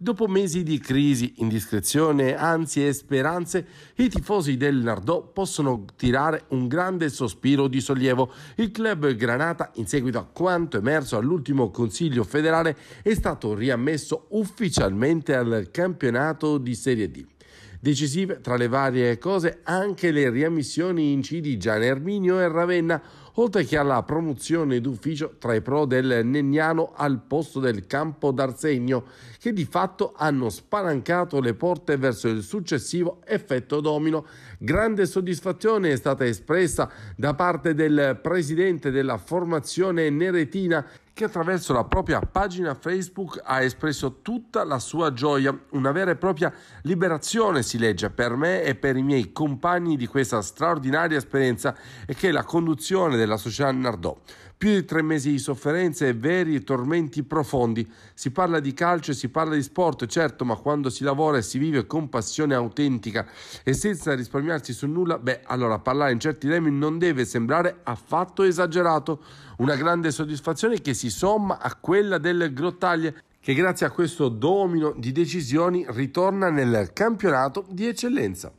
Dopo mesi di crisi, indiscrezione, ansie e speranze, i tifosi del Nardò possono tirare un grande sospiro di sollievo. Il club Granata, in seguito a quanto emerso all'ultimo Consiglio federale, è stato riammesso ufficialmente al campionato di Serie D. Decisive tra le varie cose anche le riammissioni in C Gian Erminio e Ravenna, oltre che alla promozione d'ufficio tra i pro del Negnano al posto del campo d'Arsegno, che di fatto hanno spalancato le porte verso il successivo effetto domino. Grande soddisfazione è stata espressa da parte del presidente della formazione neretina che attraverso la propria pagina Facebook ha espresso tutta la sua gioia, una vera e propria liberazione si legge per me e per i miei compagni di questa straordinaria esperienza e che è la conduzione della società Nardò. Più di tre mesi di sofferenze e veri tormenti profondi. Si parla di calcio e si parla di sport, certo, ma quando si lavora e si vive con passione autentica e senza risparmiarsi su nulla, beh, allora parlare in certi temi non deve sembrare affatto esagerato. Una grande soddisfazione che si si somma a quella del Grottaglie che grazie a questo domino di decisioni ritorna nel campionato di eccellenza.